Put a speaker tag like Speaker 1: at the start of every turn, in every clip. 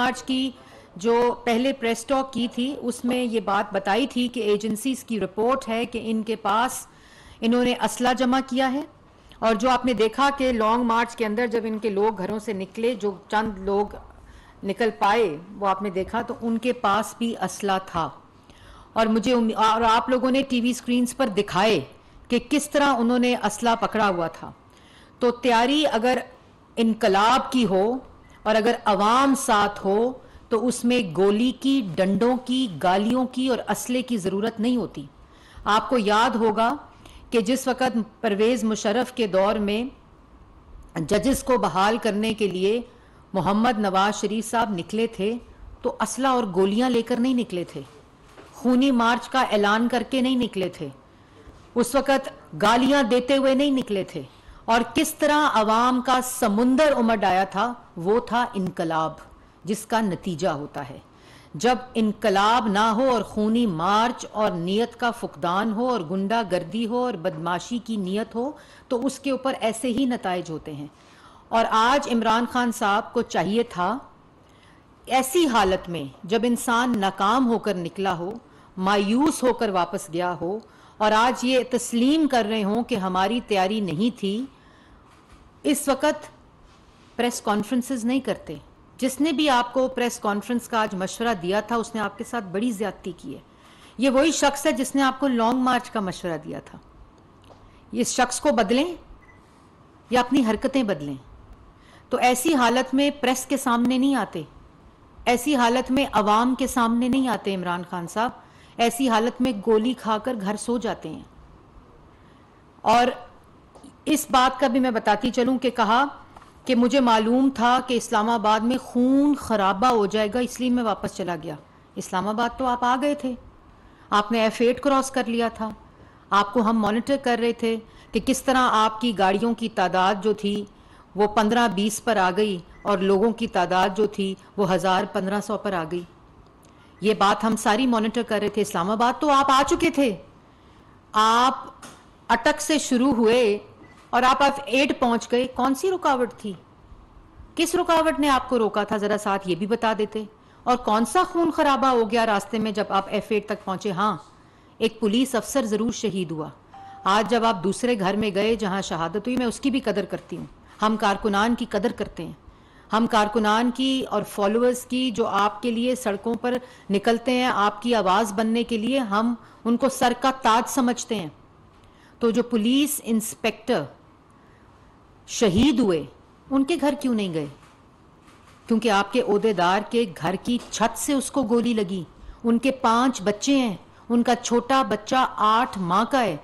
Speaker 1: मार्च की जो पहले प्रेस टॉक की थी उसमें ये बात बताई थी कि एजेंसीज की रिपोर्ट है कि इनके पास इन्होंने असला जमा किया है और जो आपने देखा कि लॉन्ग मार्च के अंदर जब इनके लोग घरों से निकले जो चंद लोग निकल पाए वो आपने देखा तो उनके पास भी असला था और मुझे और आप लोगों ने टीवी स्क्रीन्स पर दिखाए कि किस तरह उन्होंने असला पकड़ा हुआ था तो तैयारी अगर इनकलाब की हो और अगर आवाम साथ हो तो उसमें गोली की डंडों की गालियों की और असले की ज़रूरत नहीं होती आपको याद होगा कि जिस वक़्त परवेज़ मुशरफ़ के दौर में जजेस को बहाल करने के लिए मोहम्मद नवाज शरीफ साहब निकले थे तो असला और गोलियां लेकर नहीं निकले थे खूनी मार्च का ऐलान करके नहीं निकले थे उस वक़्त गालियां देते हुए नहीं निकले थे और किस तरह अवाम का समुंदर उमड़ आया था वो था इनकलाब जिसका नतीजा होता है जब इनकलाब ना हो और खूनी मार्च और नियत का फुकदान हो और गुंडा गर्दी हो और बदमाशी की नियत हो तो उसके ऊपर ऐसे ही नतज होते हैं और आज इमरान खान साहब को चाहिए था ऐसी हालत में जब इंसान नाकाम होकर निकला हो मायूस होकर वापस गया हो और आज ये तस्लीम कर रहे हों कि हमारी तैयारी नहीं थी इस वक्त प्रेस कॉन्फ्रेंसेस नहीं करते जिसने भी आपको प्रेस कॉन्फ्रेंस का आज मशवरा दिया था उसने आपके साथ बड़ी ज्यादती की है ये वही शख्स है जिसने आपको लॉन्ग मार्च का मशवरा दिया था इस शख्स को बदलें या अपनी हरकतें बदलें तो ऐसी हालत में प्रेस के सामने नहीं आते ऐसी हालत में अवाम के सामने नहीं आते इमरान खान साहब ऐसी हालत में गोली खाकर घर सो जाते हैं और इस बात का भी मैं बताती चलूं कि कहा कि मुझे मालूम था कि इस्लामाबाद में खून खराबा हो जाएगा इसलिए मैं वापस चला गया इस्लामाबाद तो आप आ गए थे आपने एफ एट क्रॉस कर लिया था आपको हम मॉनिटर कर रहे थे कि किस तरह आपकी गाड़ियों की तादाद जो थी वो पंद्रह बीस पर आ गई और लोगों की तादाद जो थी वो हज़ार पंद्रह सौ पर आ गई ये बात हम सारी मॉनिटर कर रहे थे इस्लामाबाद तो आप आ चुके थे आप अटक से शुरू हुए और आप आप एट पहुंच गए कौन सी रुकावट थी किस रुकावट ने आपको रोका था जरा साथ ये भी बता देते और कौन सा खून खराबा हो गया रास्ते में जब आप एफ एट तक पहुंचे हाँ एक पुलिस अफसर जरूर शहीद हुआ आज जब आप दूसरे घर में गए जहाँ शहादत हुई मैं उसकी भी कदर करती हूँ हम कारकुनान की कदर करते हैं हम कारकुनान की और फॉलोअर्स की जो आपके लिए सड़कों पर निकलते हैं आपकी आवाज़ बनने के लिए हम उनको सर का ताज समझते हैं तो जो पुलिस इंस्पेक्टर शहीद हुए उनके घर क्यों नहीं गए क्योंकि आपके ओहदेदार के घर की छत से उसको गोली लगी उनके पांच बच्चे हैं उनका छोटा बच्चा आठ माह का है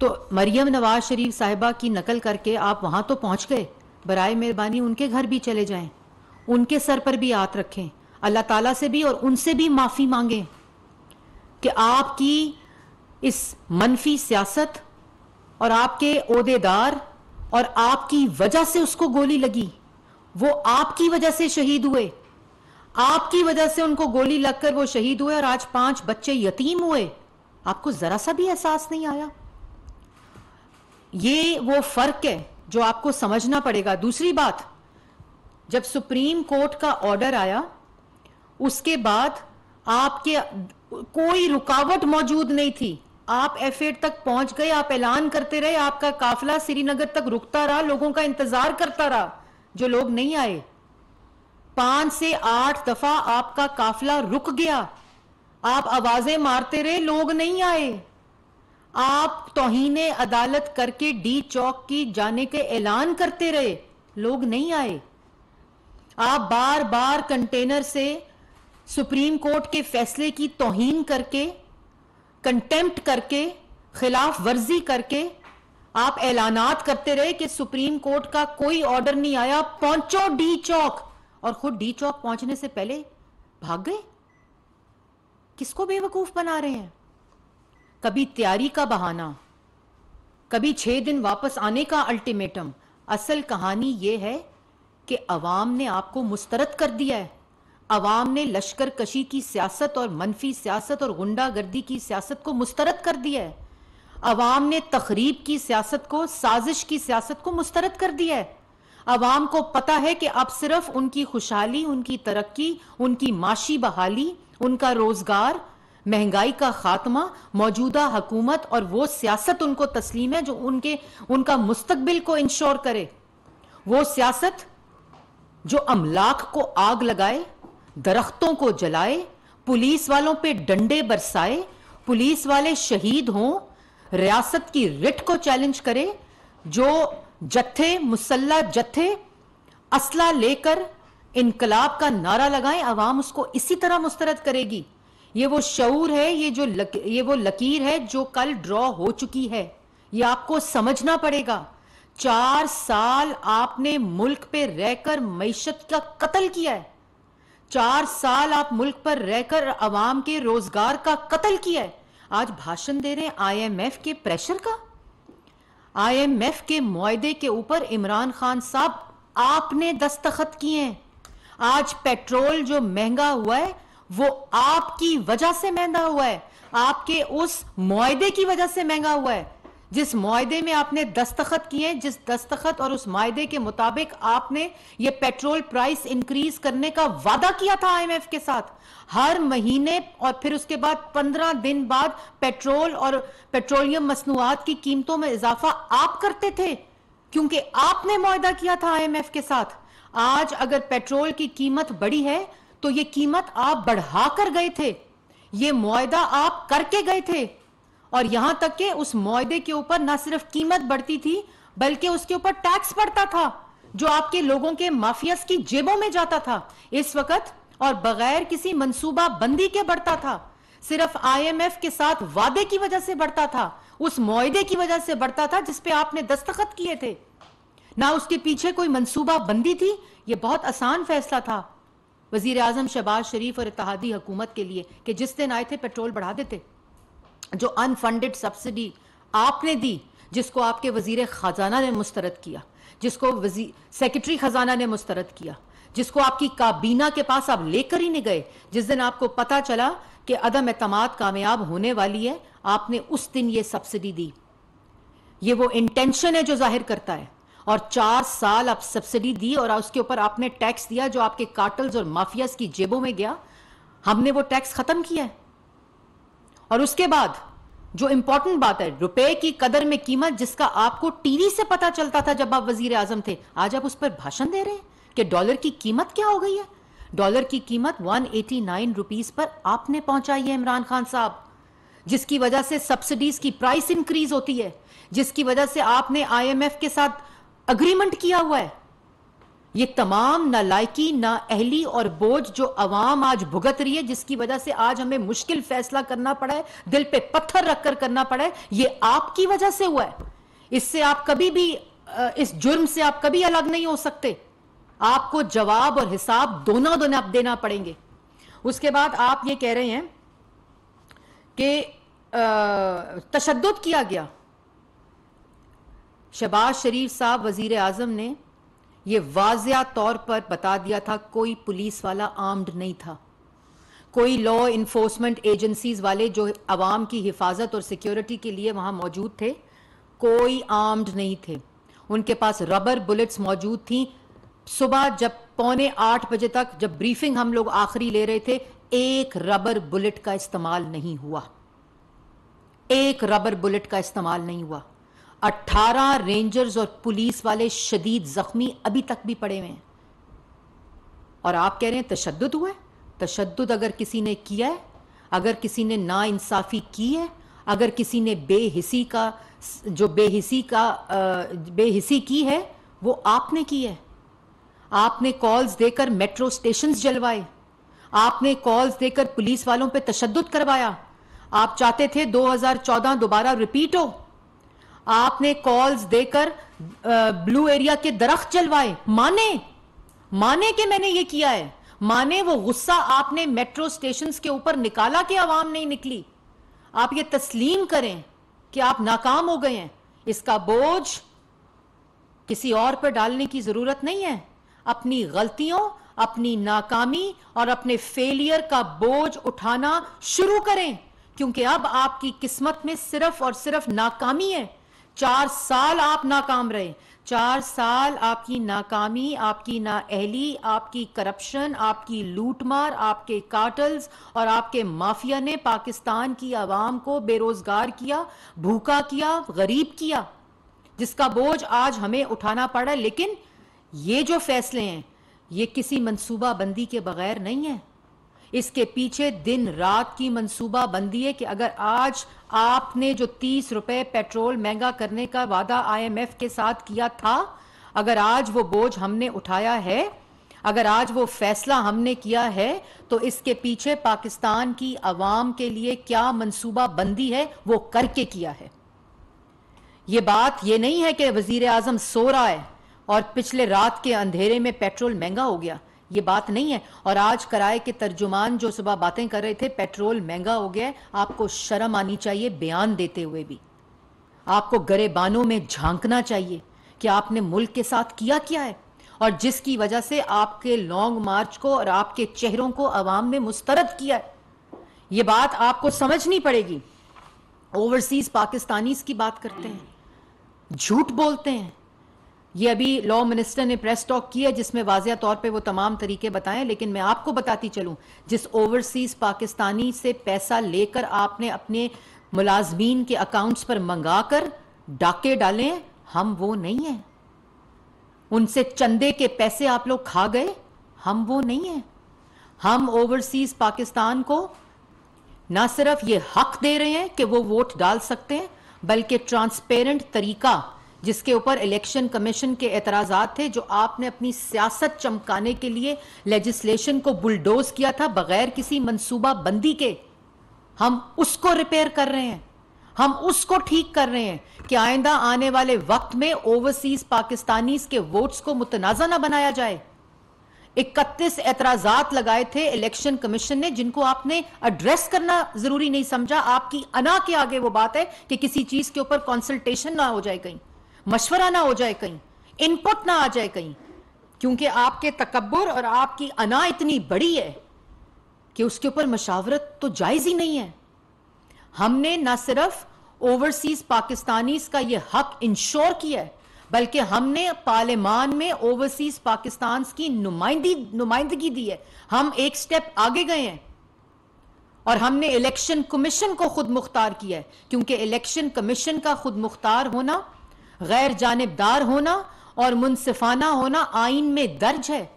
Speaker 1: तो मरियम नवाज शरीफ साहिबा की नकल करके आप वहां तो पहुंच गए बरए मेहरबानी उनके घर भी चले जाएं उनके सर पर भी हाथ रखें अल्लाह ताला से भी और उनसे भी माफ़ी मांगें कि आपकी इस मनफी सियासत और आपके ओहदेदार और आपकी वजह से उसको गोली लगी वो आपकी वजह से शहीद हुए आपकी वजह से उनको गोली लगकर वो शहीद हुए और आज पांच बच्चे यतीम हुए आपको जरा सा भी एहसास नहीं आया ये वो फर्क है जो आपको समझना पड़ेगा दूसरी बात जब सुप्रीम कोर्ट का ऑर्डर आया उसके बाद आपके कोई रुकावट मौजूद नहीं थी आप एफ तक पहुंच गए आप ऐलान करते रहे आपका काफिला श्रीनगर तक रुकता रहा लोगों का इंतजार करता रहा जो लोग नहीं आए पांच से आठ दफा आपका काफिला रुक गया आप आवाजें मारते रहे लोग नहीं आए आप तोहन अदालत करके डी चौक की जाने के ऐलान करते रहे लोग नहीं आए आप बार बार कंटेनर से सुप्रीम कोर्ट के फैसले की तोहन करके कंटेम्प्ट करके खिलाफ वर्जी करके आप ऐलानात करते रहे कि सुप्रीम कोर्ट का कोई ऑर्डर नहीं आया पहुंचो डी चौक और खुद डी चौक पहुंचने से पहले भाग गए किसको बेवकूफ बना रहे हैं कभी तैयारी का बहाना कभी छह दिन वापस आने का अल्टीमेटम असल कहानी यह है कि अवाम ने आपको मुस्तरद कर दिया है अवाम ने लश्कर कशी की सियासत और मनफी सियासत और गुंडागर्दी की सियासत को मुस्तरद कर दिया है अवाम ने तकरीब की सियासत को साजिश की सियासत को मुस्तरद कर दिया है अवाम को पता है कि अब सिर्फ उनकी खुशहाली उनकी तरक्की उनकी माशी बहाली उनका रोजगार महंगाई का खात्मा मौजूदा हकूमत और वो सियासत उनको तस्लीम है जो उनके उनका मुस्तबिल को इंश्योर करे वो सियासत जो अमलाक को आग लगाए दरख्तों को जलाए पुलिस वालों पे डंडे बरसाए पुलिस वाले शहीद हों रियासत की रिट को चैलेंज करें जो जत्थे मुसल्ला जत्थे असला लेकर इनकलाब का नारा लगाएं आवाम उसको इसी तरह मुस्तरद करेगी ये वो शऊर है ये जो लक, ये वो लकीर है जो कल ड्रॉ हो चुकी है ये आपको समझना पड़ेगा चार साल आपने मुल्क पे रहकर मीशत का कत्ल किया है चार साल आप मुल्क पर रहकर अवाम के रोजगार का कत्ल किया है आज भाषण दे रहे आईएमएफ के प्रेशर का आईएमएफ के मुआदे के ऊपर इमरान खान साहब आपने दस्तखत किए हैं आज पेट्रोल जो महंगा हुआ है वो आपकी वजह से महंगा हुआ है आपके उस मुआदे की वजह से महंगा हुआ है जिस मुआदे में आपने दस्तखत किए जिस दस्तखत और उस मुआदे के मुताबिक आपने ये पेट्रोल प्राइस इंक्रीज करने का वादा किया था आईएमएफ के साथ हर महीने और फिर उसके बाद पंद्रह दिन बाद पेट्रोल और पेट्रोलियम मसनूआत की कीमतों में इजाफा आप करते थे क्योंकि आपने मुआदा किया था आईएमएफ के साथ आज अगर पेट्रोल की कीमत बढ़ी है तो ये कीमत आप बढ़ा कर गए थे ये मुआदा आप करके गए थे और यहां तक के उस माहदे के ऊपर ना सिर्फ कीमत बढ़ती थी बल्कि उसके ऊपर टैक्स बढ़ता था जो आपके लोगों के माफियास की जेबों में जाता था इस वक्त और बगैर किसी मनसूबा बंदी के बढ़ता था सिर्फ आईएमएफ के साथ वादे की वजह से बढ़ता था उस माहदे की वजह से बढ़ता था जिसपे आपने दस्तखत किए थे ना उसके पीछे कोई मनसूबा बंदी थी यह बहुत आसान फैसला था वजीर आजम शहबाज शरीफ और इतिहादी हुकूमत के लिए कि जिस दिन आए थे पेट्रोल बढ़ा देते जो अनफंडेड सब्सिडी आपने दी जिसको आपके वजीर ख़जाना ने मुस्तरद किया जिसको वजी सेक्रेटरी ख़जाना ने मुस्तरद किया जिसको आपकी काबीना के पास आप लेकर ही नहीं गए जिस दिन आपको पता चला कि अदम अतमाद कामयाब होने वाली है आपने उस दिन ये सब्सिडी दी ये वो इंटेंशन है जो जाहिर करता है और चार साल आप सब्सिडी दी और उसके ऊपर आपने टैक्स दिया जो आपके कार्टल्स और माफियाज की जेबों में गया हमने वो टैक्स खत्म किया है और उसके बाद जो इंपॉर्टेंट बात है रुपए की कदर में कीमत जिसका आपको टीवी से पता चलता था जब आप वजीर आजम थे आज आप उस पर भाषण दे रहे हैं कि डॉलर की कीमत क्या हो गई है डॉलर की कीमत 189 रुपीज पर आपने पहुंचाई है इमरान खान साहब जिसकी वजह से सब्सिडीज की प्राइस इंक्रीज होती है जिसकी वजह से आपने आईएमएफ के साथ अग्रीमेंट किया हुआ है ये तमाम नालायकी ना अहली और बोझ जो अवाम आज भुगत रही है जिसकी वजह से आज हमें मुश्किल फैसला करना पड़ा है दिल पे पत्थर रखकर करना पड़ा है ये आपकी वजह से हुआ है इससे आप कभी भी इस जुर्म से आप कभी अलग नहीं हो सकते आपको जवाब और हिसाब दोनों दोनों आप देना पड़ेंगे उसके बाद आप ये कह रहे हैं कि तशद किया गया शहबाज शरीफ साहब वजीर आजम ने ये वाजिया तौर पर बता दिया था कोई पुलिस वाला आर्म्ड नहीं था कोई लॉ इन्फोर्समेंट एजेंसीज वाले जो आवाम की हिफाजत और सिक्योरिटी के लिए वहां मौजूद थे कोई आर्म्ड नहीं थे उनके पास रबर बुलेट्स मौजूद थी सुबह जब पौने आठ बजे तक जब ब्रीफिंग हम लोग आखिरी ले रहे थे एक रबर बुलेट का इस्तेमाल नहीं हुआ एक रबर बुलेट का इस्तेमाल नहीं हुआ अट्ठारह रेंजर्स और पुलिस वाले शदीद जख्मी अभी तक भी पड़े हुए हैं और आप कह रहे हैं तशद हुआ है तशद अगर किसी ने किया है अगर किसी ने ना इंसाफ़ी की है अगर किसी ने बेहिसी का जो बेहिसी का बेहिसी की है वो आपने की है आपने कॉल्स देकर मेट्रो स्टेशन जलवाए आपने कॉल्स देकर पुलिस वालों पे तशद करवाया आप चाहते थे 2014 दोबारा रिपीट हो आपने कॉल्स देकर ब्लू एरिया के दरख्त चलवाए माने माने कि मैंने ये किया है माने वो गुस्सा आपने मेट्रो स्टेशन के ऊपर निकाला कि आवाम नहीं निकली आप ये तस्लीम करें कि आप नाकाम हो गए हैं इसका बोझ किसी और पर डालने की जरूरत नहीं है अपनी गलतियों अपनी नाकामी और अपने फेलियर का बोझ उठाना शुरू करें क्योंकि अब आपकी किस्मत में सिर्फ और सिर्फ नाकामी है चार साल आप नाकाम रहे चार साल आपकी नाकामी आपकी नाअहली आपकी करप्शन आपकी लूटमार आपके काटल्स और आपके माफिया ने पाकिस्तान की आवाम को बेरोजगार किया भूखा किया गरीब किया जिसका बोझ आज हमें उठाना पड़ा लेकिन ये जो फैसले हैं ये किसी मनसूबाबंदी के बगैर नहीं है इसके पीछे दिन रात की मनसूबा बंदी है कि अगर आज आपने जो तीस रुपए पेट्रोल महंगा करने का वादा आईएमएफ के साथ किया था अगर आज वो बोझ हमने उठाया है अगर आज वो फैसला हमने किया है तो इसके पीछे पाकिस्तान की आवाम के लिए क्या मनसूबा बंदी है वो करके किया है ये बात ये नहीं है कि वजीर आजम सो रहा है और पिछले रात के अंधेरे में पेट्रोल महंगा हो गया ये बात नहीं है और आज कराए के तर्जुमान जो सुबह बातें कर रहे थे पेट्रोल महंगा हो गया है आपको शर्म आनी चाहिए बयान देते हुए भी आपको गरेबानों में झांकना चाहिए कि आपने मुल्क के साथ किया क्या है और जिसकी वजह से आपके लॉन्ग मार्च को और आपके चेहरों को अवाम में मुस्तरद किया है ये बात आपको समझनी पड़ेगी ओवरसीज पाकिस्तानी की बात करते हैं झूठ बोलते हैं ये अभी लॉ मिनिस्टर ने प्रेस टॉक किया जिसमें वाजिया तौर पे वो तमाम तरीके बताएं लेकिन मैं आपको बताती चलूं जिस ओवरसीज पाकिस्तानी से पैसा लेकर आपने अपने मुलाजमीन के अकाउंट्स पर मंगा कर डाके डालें हम वो नहीं हैं उनसे चंदे के पैसे आप लोग खा गए हम वो नहीं हैं हम ओवरसीज पाकिस्तान को ना सिर्फ ये हक दे रहे हैं कि वो वोट डाल सकते हैं बल्कि ट्रांसपेरेंट तरीका जिसके ऊपर इलेक्शन कमीशन के एतराजात थे जो आपने अपनी सियासत चमकाने के लिए लेजिस्लेशन को बुलडोज किया था बगैर किसी मनसूबा बंदी के हम उसको रिपेयर कर रहे हैं हम उसको ठीक कर रहे हैं कि आइंदा आने वाले वक्त में ओवरसीज पाकिस्तानी के वोट्स को मुतनाज़ा ना बनाया जाए इकतीस एतराजात लगाए थे इलेक्शन कमीशन ने जिनको आपने एड्रेस करना जरूरी नहीं समझा आपकी अना के आगे वो बात है कि किसी चीज के ऊपर कंसल्टेशन ना हो जाए कहीं मशवरा ना हो जाए कहीं इनपुट ना आ जाए कहीं क्योंकि आपके तकबर और आपकी अना इतनी बड़ी है कि उसके ऊपर मशावरत तो जायज़ ही नहीं है हमने ना सिर्फ ओवरसीज पाकिस्तानी का यह हक इंश्योर किया है बल्कि हमने पार्लियमान में ओवरसीज पाकिस्तान की नुमाइंदी नुमाइंदगी दी है हम एक स्टेप आगे गए हैं और हमने इलेक्शन कमीशन को खुद मुख्तार किया है क्योंकि इलेक्शन कमीशन का खुद मुख्तार होना गैर जानबदार होना और मुनसिफाना होना आइन में दर्ज है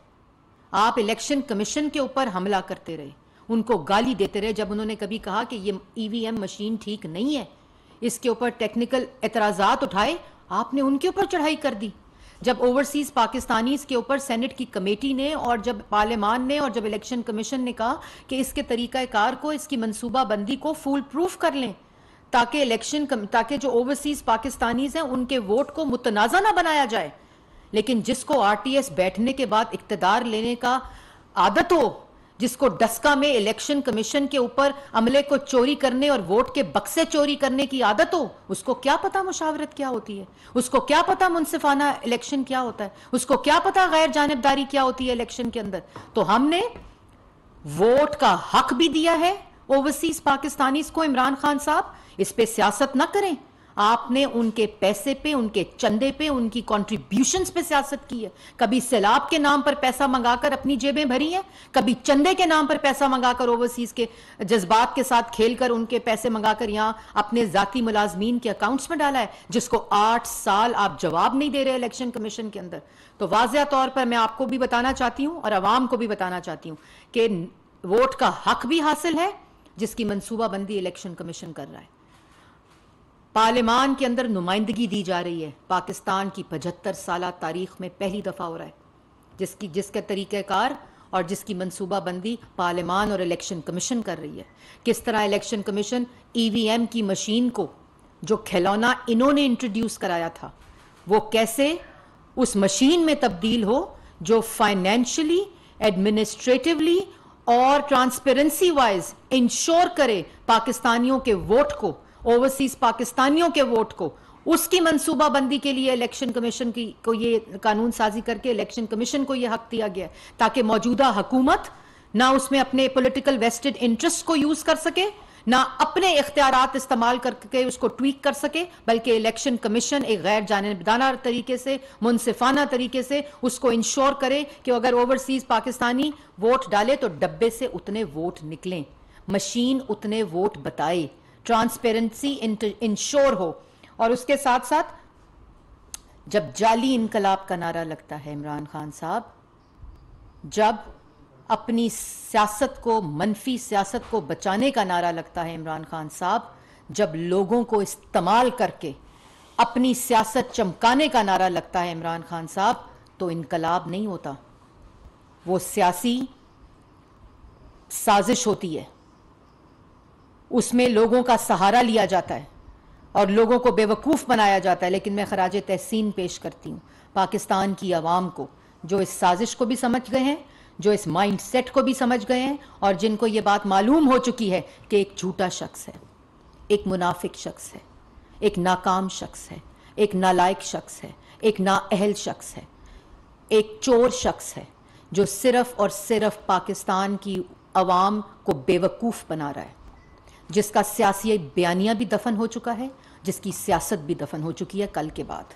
Speaker 1: आप इलेक्शन कमीशन के ऊपर हमला करते रहे उनको गाली देते रहे जब उन्होंने कभी कहा कि ये ईवीएम मशीन ठीक नहीं है इसके ऊपर टेक्निकल एतराजात उठाए आपने उनके ऊपर चढ़ाई कर दी जब ओवरसीज पाकिस्तानी के ऊपर सेनेट की कमेटी ने और जब पार्लियामान ने और जब इलेक्शन कमीशन ने कहा कि इसके कार को इसकी मनसूबाबंदी को फूल प्रूफ कर लें ताकि इलेक्शन ताकि जो ओवरसीज पाकिस्तानीज हैं उनके वोट को मुतनाज़ा ना बनाया जाए लेकिन जिसको आरटीएस बैठने के बाद इकतदार लेने का आदत हो जिसको डस्का में इलेक्शन कमीशन के ऊपर अमले को चोरी करने और वोट के बक्से चोरी करने की आदत हो उसको क्या पता मुशावरत क्या होती है उसको क्या पता मुनसिफाना इलेक्शन क्या होता है उसको क्या पता गैर जानबदारी क्या होती है इलेक्शन के अंदर तो हमने वोट का हक भी दिया है ओवरसीज पाकिस्तानीज को इमरान खान साहब इस पे सियासत ना करें आपने उनके पैसे पे उनके चंदे पे उनकी कॉन्ट्रीब्यूशन पे सियासत की है कभी सैलाब के नाम पर पैसा मंगाकर अपनी जेबें भरी हैं कभी चंदे के नाम पर पैसा मंगाकर ओवरसीज के जज्बात के साथ खेलकर उनके पैसे मंगाकर यहाँ अपने जाती मुलाजमीन के अकाउंट्स में डाला है जिसको आठ साल आप जवाब नहीं दे रहे इलेक्शन कमीशन के अंदर तो वाजिया तौर पर मैं आपको भी बताना चाहती हूँ और आवाम को भी बताना चाहती हूँ कि वोट का हक भी हासिल है जिसकी मनसूबाबंदी इलेक्शन कमीशन कर रहा है पार्लियामान के अंदर नुमाइंदगी दी जा रही है पाकिस्तान की पचहत्तर साल तारीख में पहली दफ़ा हो रहा है जिसकी जिसके तरीक़ार और जिसकी मनसूबाबंदी पार्लियामान और इलेक्शन कमीशन कर रही है किस तरह इलेक्शन कमीशन ईवीएम की मशीन को जो खिलौना इन्होंने इंट्रोड्यूस कराया था वो कैसे उस मशीन में तब्दील हो जो फाइनेंशियली एडमिनिस्ट्रेटिवली और ट्रांसपेरेंसी वाइज इंश्योर करे पाकिस्तानियों के वोट को ओवरसीज पाकिस्तानियों के वोट को उसकी मनसूबाबंदी के लिए इलेक्शन कमीशन की को ये कानून साजी करके इलेक्शन कमीशन को यह हक दिया गया ताकि मौजूदा हुकूमत ना उसमें अपने पोलिटिकल वेस्टेड इंटरेस्ट को यूज कर सके ना अपने इख्तियार इस्तेमाल करके उसको ट्वीक कर सके बल्कि इलेक्शन कमीशन एक गैर जानबदाना तरीके से मुनसिफाना तरीके से उसको इंश्योर करे कि अगर ओवरसीज पाकिस्तानी वोट डाले तो डब्बे से उतने वोट निकलें मशीन उतने वोट बताए ट्रांसपेरेंसी इंश्योर हो और उसके साथ साथ जब जाली इनकलाब का नारा लगता है इमरान खान साहब जब अपनी सियासत को मनफी सियासत को बचाने का नारा लगता है इमरान खान साहब जब लोगों को इस्तेमाल करके अपनी सियासत चमकाने का नारा लगता है इमरान खान साहब तो इनकलाब नहीं होता वो सियासी साजिश होती है उसमें लोगों का सहारा लिया जाता है और लोगों को बेवकूफ़ बनाया जाता है लेकिन मैं खराज तहसीन पेश करती हूँ पाकिस्तान की आवाम को जो इस साजिश को भी समझ गए हैं जो इस माइंड सेट को भी समझ गए हैं और जिनको ये बात मालूम हो चुकी है कि एक झूठा शख्स है एक मुनाफिक शख्स है एक नाकाम शख्स है एक नालायक शख्स है एक नाअहल शख्स है एक चोर शख्स है जो सिर्फ और सिर्फ पाकिस्तान की आवाम को बेवकूफ़ बना रहा है जिसका सियासी बयानिया भी दफन हो चुका है जिसकी सियासत भी दफन हो चुकी है कल के बाद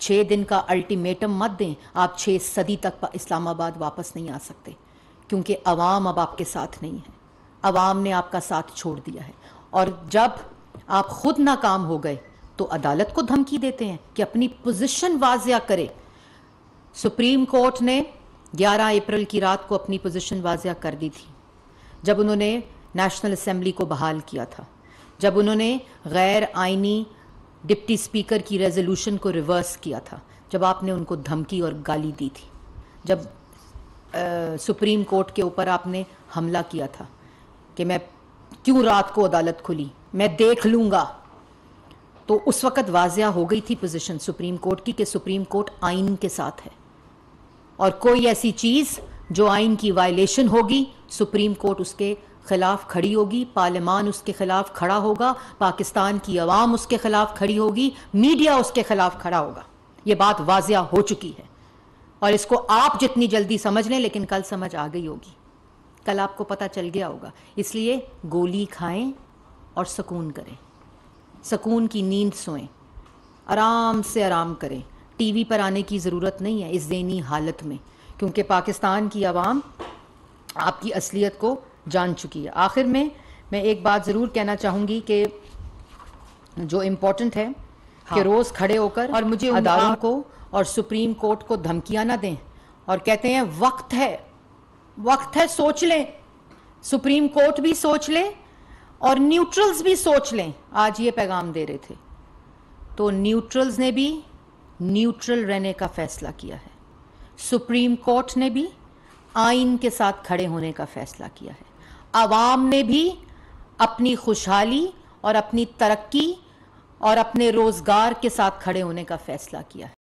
Speaker 1: छः दिन का अल्टीमेटम मत दें आप छः सदी तक इस्लामाबाद वापस नहीं आ सकते क्योंकि अवाम अब आपके साथ नहीं है अवाम ने आपका साथ छोड़ दिया है और जब आप खुद नाकाम हो गए तो अदालत को धमकी देते हैं कि अपनी पोजीशन वाजिया करे सुप्रीम कोर्ट ने 11 अप्रैल की रात को अपनी पोजीशन वाजिया कर दी थी जब उन्होंने नेशनल असम्बली को बहाल किया था जब उन्होंने गैर आइनी डिप्टी स्पीकर की रेजोल्यूशन को रिवर्स किया था जब आपने उनको धमकी और गाली दी थी जब आ, सुप्रीम कोर्ट के ऊपर आपने हमला किया था कि मैं क्यों रात को अदालत खुली मैं देख लूँगा तो उस वक़्त वाजिया हो गई थी पोजीशन सुप्रीम कोर्ट की कि सुप्रीम कोर्ट आइन के साथ है और कोई ऐसी चीज़ जो आइन की वायलेशन होगी सुप्रीम कोर्ट उसके खिलाफ खड़ी होगी पार्लियामान उसके खिलाफ खड़ा होगा पाकिस्तान की आवाम उसके खिलाफ खड़ी होगी मीडिया उसके खिलाफ खड़ा होगा ये बात वाजिया हो चुकी है और इसको आप जितनी जल्दी समझ लें लेकिन कल समझ आ गई होगी कल आपको पता चल गया होगा इसलिए गोली खाएं और सुकून करें सुकून की नींद सोएं आराम से आराम करें टीवी पर आने की ज़रूरत नहीं है इस दैनी हालत में क्योंकि पाकिस्तान की आवाम आपकी असलियत को जान चुकी है आखिर में मैं एक बात ज़रूर कहना चाहूंगी कि जो इम्पोर्टेंट है हाँ। कि रोज़ खड़े होकर और मुझे अदालतों को और सुप्रीम कोर्ट को धमकियाँ ना दें और कहते हैं वक्त है वक्त है सोच लें सुप्रीम कोर्ट भी सोच लें और न्यूट्रल्स भी सोच लें आज ये पैगाम दे रहे थे तो न्यूट्रल्स ने भी न्यूट्रल रहने का फैसला किया है सुप्रीम कोर्ट ने भी आइन के साथ खड़े होने का फैसला किया है आवाम ने भी अपनी खुशहाली और अपनी तरक्की और अपने रोज़गार के साथ खड़े होने का फ़ैसला किया है